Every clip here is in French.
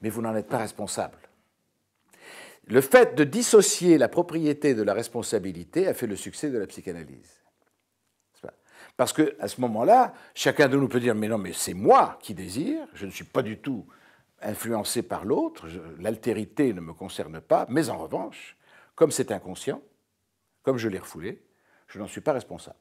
mais vous n'en êtes pas responsable. Le fait de dissocier la propriété de la responsabilité a fait le succès de la psychanalyse. Parce que à ce moment-là, chacun de nous peut dire mais non mais c'est moi qui désire, je ne suis pas du tout influencé par l'autre, l'altérité ne me concerne pas, mais en revanche, comme c'est inconscient, comme je l'ai refoulé, je n'en suis pas responsable.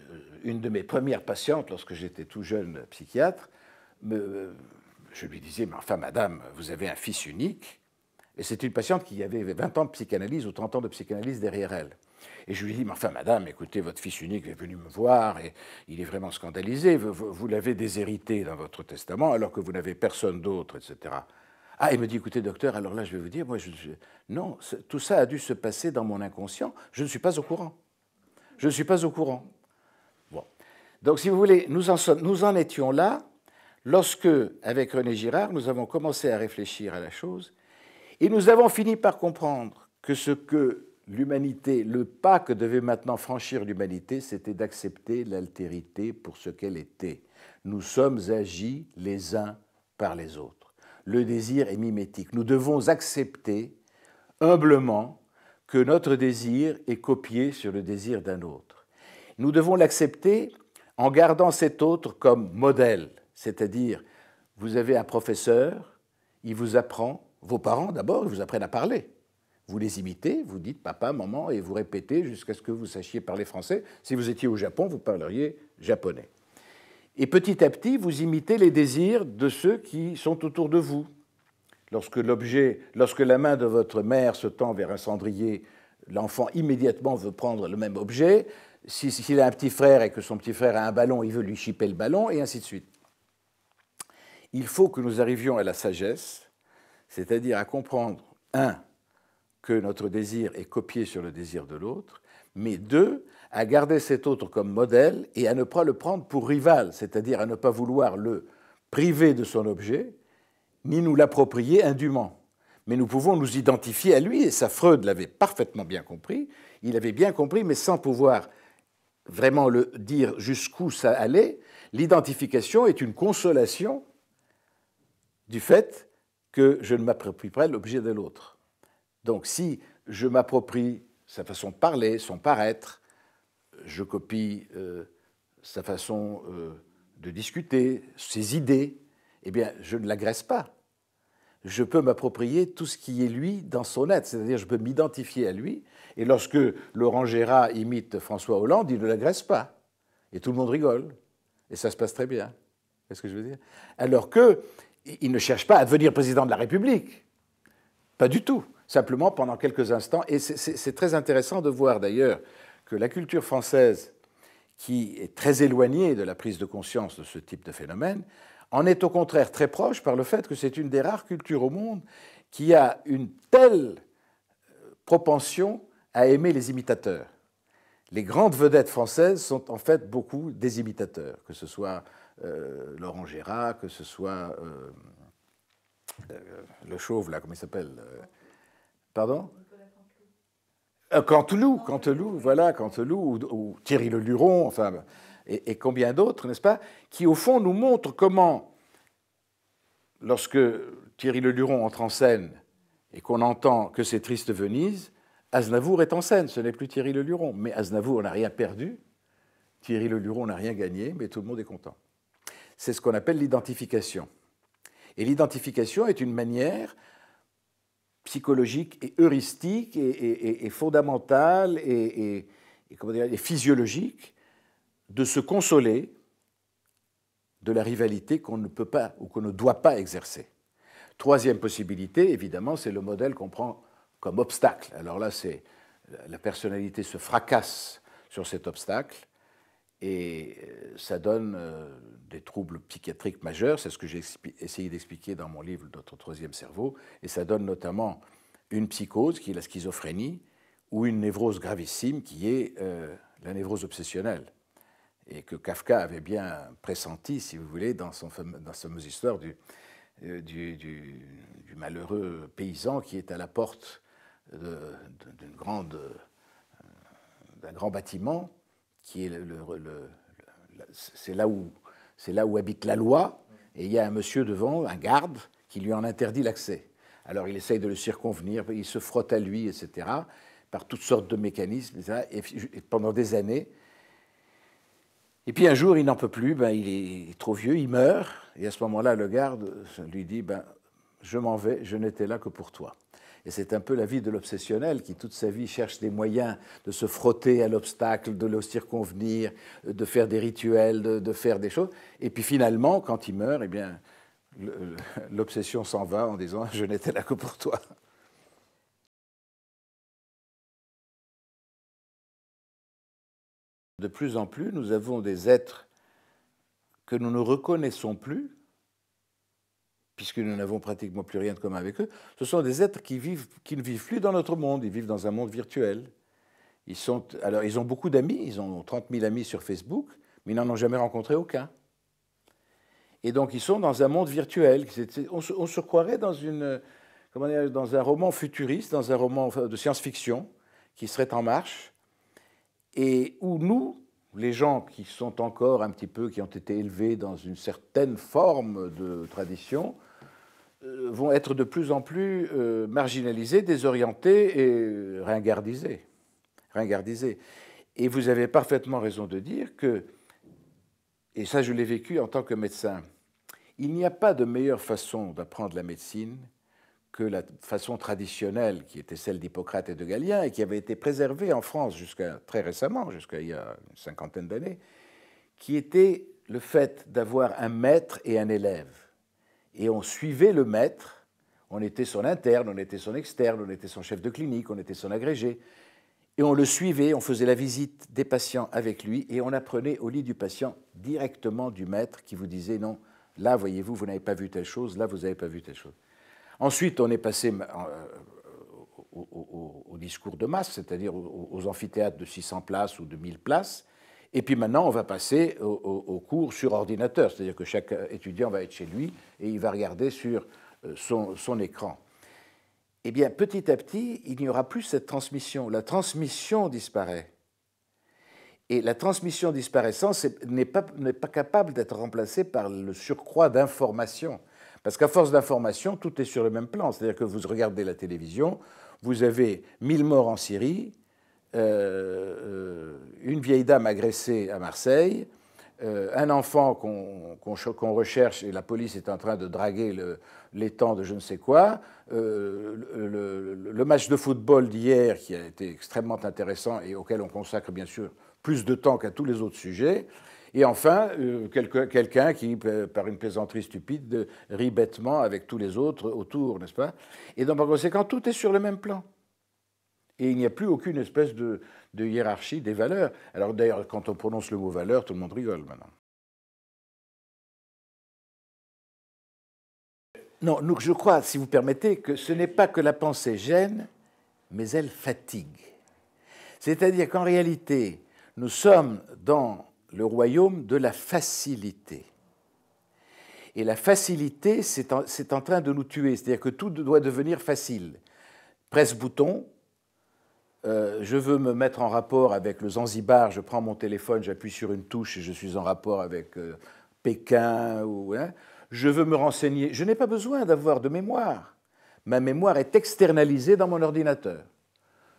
Euh, une de mes premières patientes, lorsque j'étais tout jeune psychiatre, me, je lui disais, mais enfin, madame, vous avez un fils unique. Et c'est une patiente qui avait 20 ans de psychanalyse ou 30 ans de psychanalyse derrière elle. Et je lui dis, mais enfin, madame, écoutez, votre fils unique est venu me voir et il est vraiment scandalisé. Vous, l'avez déshérité dans votre testament alors que vous n'avez personne d'autre, etc. Ah, il me dit, écoutez, docteur, alors là, je vais vous dire, moi, je, non, tout ça a dû se passer dans mon inconscient. Je ne suis pas au courant. Je ne suis pas au courant. Bon. Donc, si vous voulez, nous nous en étions là lorsque, avec René Girard, nous avons commencé à réfléchir à la chose, et nous avons fini par comprendre que ce que l'humanité, le pas que devait maintenant franchir l'humanité, c'était d'accepter l'altérité pour ce qu'elle était. Nous sommes agis les uns par les autres. Le désir est mimétique. Nous devons accepter humblement que notre désir est copié sur le désir d'un autre. Nous devons l'accepter en gardant cet autre comme modèle. C'est-à-dire, vous avez un professeur, il vous apprend, vos parents d'abord, ils vous apprennent à parler. Vous les imitez, vous dites papa, maman, et vous répétez jusqu'à ce que vous sachiez parler français. Si vous étiez au Japon, vous parleriez japonais. Et petit à petit, vous imitez les désirs de ceux qui sont autour de vous. Lorsque l'objet, lorsque la main de votre mère se tend vers un cendrier, l'enfant immédiatement veut prendre le même objet. S'il a un petit frère et que son petit frère a un ballon, il veut lui chipper le ballon, et ainsi de suite. Il faut que nous arrivions à la sagesse, c'est-à-dire à comprendre, un, que notre désir est copié sur le désir de l'autre, mais deux, à garder cet autre comme modèle et à ne pas le prendre pour rival, c'est-à-dire à ne pas vouloir le priver de son objet, ni nous l'approprier indûment. Mais nous pouvons nous identifier à lui, et ça Freud l'avait parfaitement bien compris, il avait bien compris, mais sans pouvoir vraiment le dire jusqu'où ça allait, l'identification est une consolation du fait que je ne m'approprie pas l'objet de l'autre. Donc si je m'approprie sa façon de parler, son paraître, je copie euh, sa façon euh, de discuter, ses idées, eh bien, je ne l'agresse pas. Je peux m'approprier tout ce qui est lui dans son être, c'est-à-dire je peux m'identifier à lui. Et lorsque Laurent Gérard imite François Hollande, il ne l'agresse pas. Et tout le monde rigole. Et ça se passe très bien. Est-ce que je veux dire Alors que il ne cherche pas à devenir président de la République. Pas du tout. Simplement pendant quelques instants. Et c'est très intéressant de voir d'ailleurs que la culture française, qui est très éloignée de la prise de conscience de ce type de phénomène, en est au contraire très proche par le fait que c'est une des rares cultures au monde qui a une telle euh, propension à aimer les imitateurs. Les grandes vedettes françaises sont en fait beaucoup des imitateurs, que ce soit euh, Laurent Gérard, que ce soit euh, euh, le chauve, là, comment il s'appelle Pardon Canteloup, Canteloup, voilà, Canteloup, ou, Thierry Le Luron, enfin, et, combien d'autres, n'est-ce pas, qui au fond nous montrent comment, lorsque Thierry Le Luron entre en scène et qu'on entend que c'est triste Venise, Aznavour est en scène, ce n'est plus Thierry Le Luron. Mais Aznavour n'a rien perdu, Thierry Le Luron n'a rien gagné, mais tout le monde est content c'est ce qu'on appelle l'identification. Et l'identification est une manière psychologique et heuristique et, fondamentale et, et physiologique de se consoler de la rivalité qu'on ne peut pas ou qu'on ne doit pas exercer. Troisième possibilité, évidemment, c'est le modèle qu'on prend comme obstacle. Alors là, c'est la personnalité se fracasse sur cet obstacle et euh, ça donne euh, des troubles psychiatriques majeurs, c'est ce que j'ai essayé d'expliquer dans mon livre Notre troisième cerveau, et ça donne notamment une psychose qui est la schizophrénie, ou une névrose gravissime qui est euh, la névrose obsessionnelle, et que Kafka avait bien pressenti, si vous voulez, dans, son sa fameuse histoire du, malheureux paysan qui est à la porte d'un grand bâtiment c'est là où habite la loi, et il y a un monsieur devant, un garde, qui lui en interdit l'accès. Alors il essaye de le circonvenir, il se frotte à lui, etc., par toutes sortes de mécanismes, pendant des années. Et puis un jour, il n'en peut plus, ben, il est trop vieux, il meurt, et à ce moment-là, le garde euh, lui dit ben, Je m'en vais, je n'étais là que pour toi. Et c'est un peu la vie de l'obsessionnel qui, toute sa vie, cherche des moyens de se frotter à l'obstacle, de le circonvenir, de faire des rituels, de, faire des choses. Et puis finalement, quand il meurt, eh bien, l'obsession s'en va en disant Je n'étais là que pour toi. De plus en plus, nous avons des êtres que nous ne reconnaissons plus puisque nous n'avons pratiquement plus rien de commun avec eux, ce sont des êtres qui, vivent, qui ne vivent plus dans notre monde, ils vivent dans un monde virtuel. Ils, sont, alors, ils ont beaucoup d'amis, ils ont 30 000 amis sur Facebook, mais ils n'en ont jamais rencontré aucun. Et donc ils sont dans un monde virtuel. On se, on se croirait dans, une, comment dire, dans un roman futuriste, dans un roman de science-fiction qui serait en marche, et où nous, les gens qui sont encore un petit peu, qui ont été élevés dans une certaine forme de tradition, euh, vont être de plus en plus euh, marginalisés, désorientés et ringardisés. Et vous avez parfaitement raison de dire que, et ça je l'ai vécu en tant que médecin, il n'y a pas de meilleure façon d'apprendre la médecine que la façon traditionnelle qui était celle d'Hippocrate et de Galien et qui avait été préservée en France jusqu'à très récemment, jusqu'à il y a une cinquantaine d'années, qui était le fait d'avoir un maître et un élève et on suivait le maître. On était son interne, on était son externe, on était son chef de clinique, on était son agrégé. Et on le suivait, on faisait la visite des patients avec lui et on apprenait au lit du patient directement du maître qui vous disait non, là voyez-vous, vous, n'avez pas vu telle chose, là vous n'avez pas vu telle chose. Ensuite, on est passé euh, au, discours de masse, c'est-à-dire aux amphithéâtres de 600 places ou de 1000 places, et puis maintenant, on va passer au, cours sur ordinateur, c'est-à-dire que chaque étudiant va être chez lui et il va regarder sur euh, son, écran. Eh bien, petit à petit, il n'y aura plus cette transmission. La transmission disparaît. Et la transmission disparaissant n'est pas, pas, capable d'être remplacée par le surcroît d'informations. Parce qu'à force d'informations, tout est sur le même plan. C'est-à-dire que vous regardez la télévision, vous avez 1000 morts en Syrie, euh, euh, une vieille dame agressée à Marseille, euh, un enfant qu'on recherche et la police est en train de draguer l'étang de je ne sais quoi, le, match de football d'hier qui a été extrêmement intéressant et auquel on consacre bien sûr plus de temps qu'à tous les autres sujets, et enfin, quelqu'un qui, par une plaisanterie stupide, rit bêtement avec tous les autres autour, n'est-ce pas Et donc, par conséquent, tout est sur le même plan. Et il n'y a plus aucune espèce de, hiérarchie des valeurs. Alors d'ailleurs, quand on prononce le mot valeur, tout le monde rigole maintenant. Non, nous, je crois, si vous permettez, que ce n'est pas que la pensée gêne, mais elle fatigue. C'est-à-dire qu'en réalité, nous sommes dans le royaume de la facilité. Et la facilité, c'est en, train de nous tuer. C'est-à-dire que tout doit devenir facile. Presse-bouton, euh, je veux me mettre en rapport avec le Zanzibar, je prends mon téléphone, j'appuie sur une touche et je suis en rapport avec euh, Pékin. Ou, hein. Je veux me renseigner. Je n'ai pas besoin d'avoir de mémoire. Ma mémoire est externalisée dans mon ordinateur.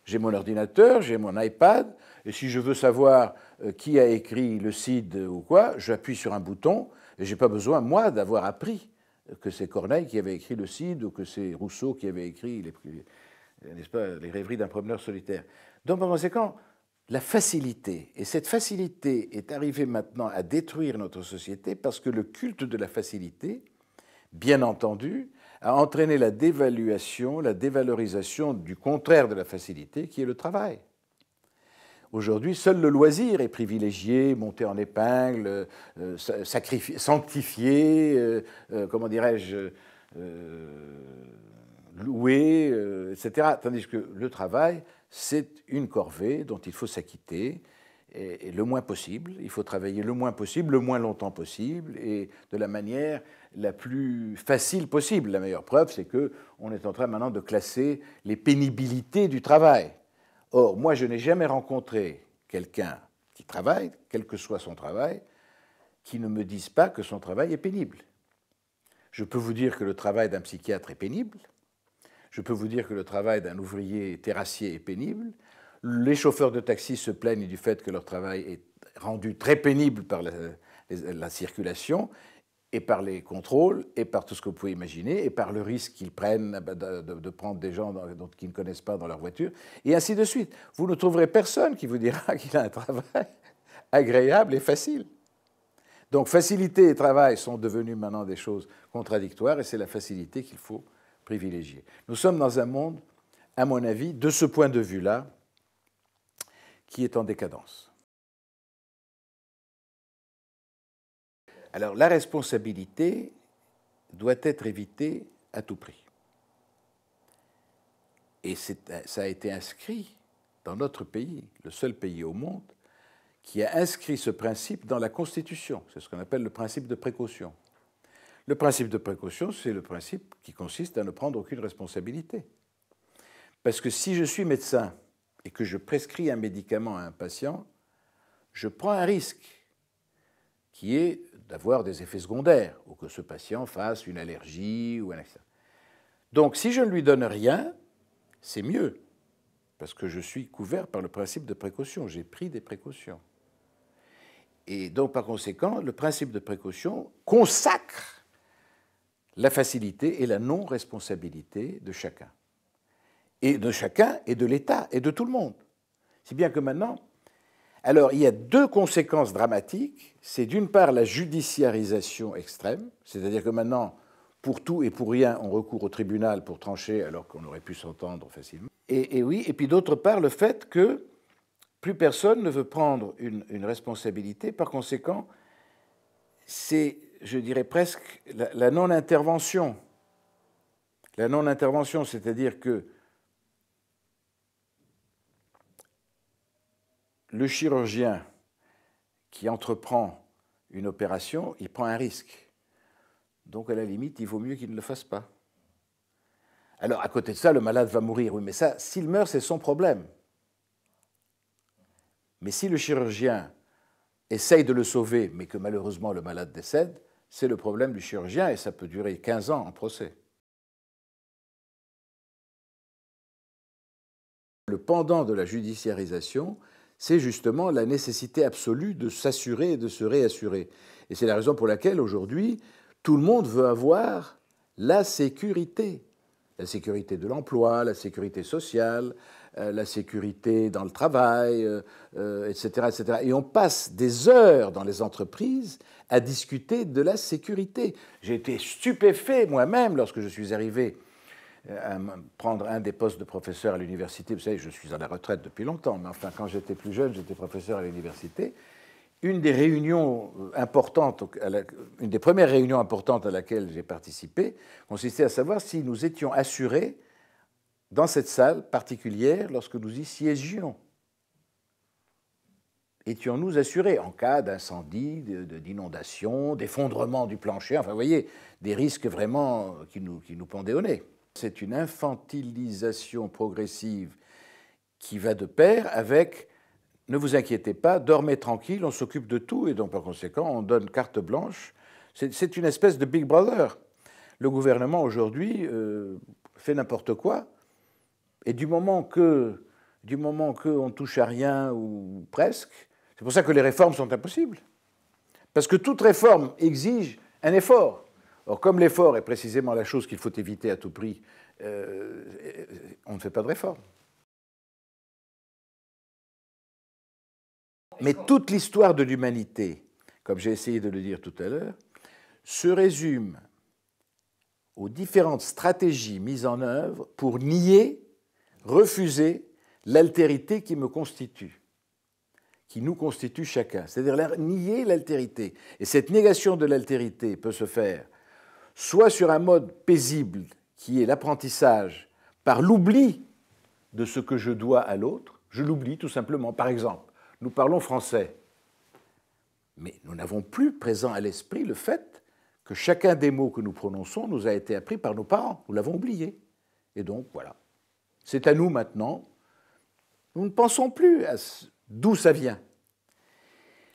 J'ai mon ordinateur, j'ai mon iPad, et si je veux savoir euh, qui a écrit le CID ou quoi, j'appuie sur un bouton, et je n'ai pas besoin, moi, d'avoir appris que c'est Corneille qui avait écrit le Cid ou que c'est Rousseau qui avait écrit les, n'est-ce pas, les rêveries d'un promeneur solitaire. Donc, par conséquent, la facilité, et cette facilité est arrivée maintenant à détruire notre société parce que le culte de la facilité, bien entendu, a entraîné la dévaluation, la dévalorisation du contraire de la facilité, qui est le travail. Aujourd'hui, seul le loisir est privilégié, monté en épingle, euh, sanctifié, euh, euh, comment dirais-je, louer, euh, etc. Tandis que le travail, c'est une corvée dont il faut s'acquitter et le moins possible. Il faut travailler le moins possible, le moins longtemps possible et de la manière la plus facile possible. La meilleure preuve, c'est que on est en train maintenant de classer les pénibilités du travail. Or, moi, je n'ai jamais rencontré quelqu'un qui travaille, quel que soit son travail, qui ne me dise pas que son travail est pénible. Je peux vous dire que le travail d'un psychiatre est pénible, je peux vous dire que le travail d'un ouvrier terrassier est pénible. Les chauffeurs de taxi se plaignent du fait que leur travail est rendu très pénible par la, circulation et par les contrôles, et par tout ce que vous pouvez imaginer, et par le risque qu'ils prennent bah, de, prendre des gens qu'ils ne connaissent pas dans leur voiture, et ainsi de suite. Vous ne trouverez personne qui vous dira qu'il a un travail agréable et facile. Donc facilité et travail sont devenus maintenant des choses contradictoires, et c'est la facilité qu'il faut nous sommes dans un monde, à mon avis, de ce point de vue-là, qui est en décadence. Alors la responsabilité doit être évitée à tout prix. Et ça a été inscrit dans notre pays, le seul pays au monde, qui a inscrit ce principe dans la Constitution. C'est ce qu'on appelle le principe de précaution. Le principe de précaution, c'est le principe qui consiste à ne prendre aucune responsabilité. Parce que si je suis médecin et que je prescris un médicament à un patient, je prends un risque qui est d'avoir des effets secondaires ou que ce patient fasse une allergie ou un accident. Donc si je ne lui donne rien, c'est mieux, parce que je suis couvert par le principe de précaution, j'ai pris des précautions. Et donc par conséquent, le principe de précaution consacre la facilité et la non-responsabilité de chacun. Et de chacun, et de l'État, et de tout le monde. Si bien que maintenant, alors il y a deux conséquences dramatiques. C'est d'une part la judiciarisation extrême, c'est-à-dire que maintenant, pour tout et pour rien, on recourt au tribunal pour trancher alors qu'on aurait pu s'entendre facilement. Et, oui, et puis d'autre part le fait que plus personne ne veut prendre une responsabilité. Par conséquent, c'est je dirais presque, la, non-intervention. La non-intervention, c'est-à-dire que le chirurgien qui entreprend une opération, il prend un risque. Donc à la limite, il vaut mieux qu'il ne le fasse pas. Alors à côté de ça, le malade va mourir, oui, mais ça, s'il meurt, c'est son problème. Mais si le chirurgien essaye de le sauver, mais que malheureusement le malade décède, c'est le problème du chirurgien et ça peut durer 15 ans en procès. Le pendant de la judiciarisation, c'est justement la nécessité absolue de s'assurer et de se réassurer. Et c'est la raison pour laquelle aujourd'hui, tout le monde veut avoir la sécurité. La sécurité de l'emploi, la sécurité sociale, euh, la sécurité dans le travail, etc., euh, euh, etc. Et on passe des heures dans les entreprises à discuter de la sécurité. J'ai été stupéfait moi-même lorsque je suis arrivé à prendre un des postes de professeur à l'université. Vous savez, je suis à la retraite depuis longtemps, mais quand j'étais plus jeune, j'étais professeur à l'université. Une des réunions importantes, une des premières réunions importantes à laquelle j'ai participé, consistait à savoir si nous étions assurés dans cette salle particulière lorsque nous y siégions. Étions-nous assurés en cas d'incendie, d'inondation, d'effondrement du plancher, enfin vous voyez, des risques vraiment qui nous, qui nous pendaient au nez. C'est une infantilisation progressive qui va de pair avec ne vous inquiétez pas, dormez tranquille, on s'occupe de tout et donc par conséquent on donne carte blanche. C'est une espèce de Big Brother. Le gouvernement aujourd'hui euh, fait n'importe quoi et du moment que, du qu'on touche à rien ou presque, c'est pour ça que les réformes sont impossibles. Parce que toute réforme exige un effort. Or, comme l'effort est précisément la chose qu'il faut éviter à tout prix, euh, on ne fait pas de réforme. Mais toute l'histoire de l'humanité, comme j'ai essayé de le dire tout à l'heure, se résume aux différentes stratégies mises en œuvre pour nier refuser l'altérité qui me constitue, qui nous constitue chacun, c'est-à-dire nier l'altérité. Et cette négation de l'altérité peut se faire soit sur un mode paisible, qui est l'apprentissage, par l'oubli de ce que je dois à l'autre, je l'oublie tout simplement. Par exemple, nous parlons français, mais nous n'avons plus présent à l'esprit le fait que chacun des mots que nous prononçons nous a été appris par nos parents, nous l'avons oublié. Et donc, voilà. C'est à nous maintenant. Nous ne pensons plus à d'où ça vient.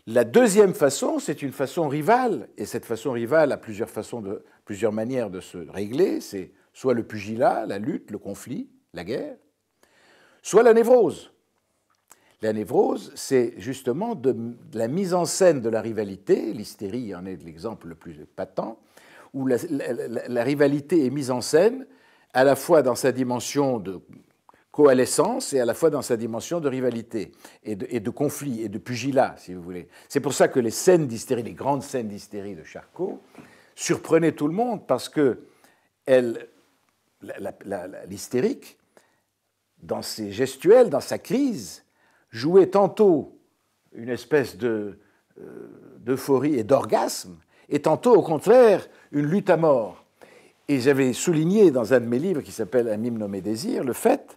La deuxième façon, c'est une façon rivale, et cette façon rivale a plusieurs, façons de, plusieurs manières de se régler, c'est soit le pugilat, la lutte, le conflit, la guerre, soit la névrose. La névrose, c'est justement de, la mise en scène de la rivalité, l'hystérie en est l'exemple le plus patent, où la, rivalité est mise en scène à la fois dans sa dimension de coalescence et à la fois dans sa dimension de rivalité et de, conflit et de pugilat, si vous voulez. C'est pour ça que les scènes d'hystérie, les grandes scènes d'hystérie de Charcot, surprenaient tout le monde parce que l'hystérique, dans ses gestuels, dans sa crise, jouait tantôt une espèce euh, d'euphorie et d'orgasme, et tantôt, au contraire, une lutte à mort. Et j'avais souligné dans un de mes livres qui s'appelle Un mime nommé désir le fait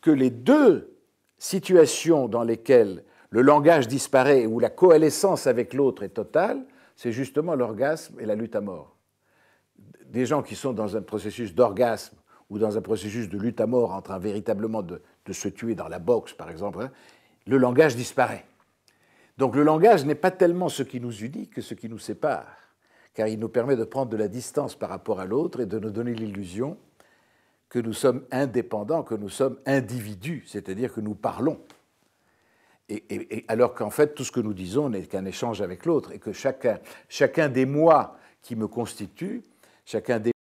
que les deux situations dans lesquelles le langage disparaît ou la coalescence avec l'autre est totale, c'est justement l'orgasme et la lutte à mort. Des gens qui sont dans un processus d'orgasme ou dans un processus de lutte à mort en train véritablement de, se tuer dans la boxe, par exemple, hein, le langage disparaît. Donc le langage n'est pas tellement ce qui nous unit que ce qui nous sépare, car il nous permet de prendre de la distance par rapport à l'autre et de nous donner l'illusion que nous sommes indépendants, que nous sommes individus, c'est-à-dire que nous parlons. Et, alors qu'en fait, tout ce que nous disons n'est qu'un échange avec l'autre, et que chacun, chacun des moi qui me constitue, chacun des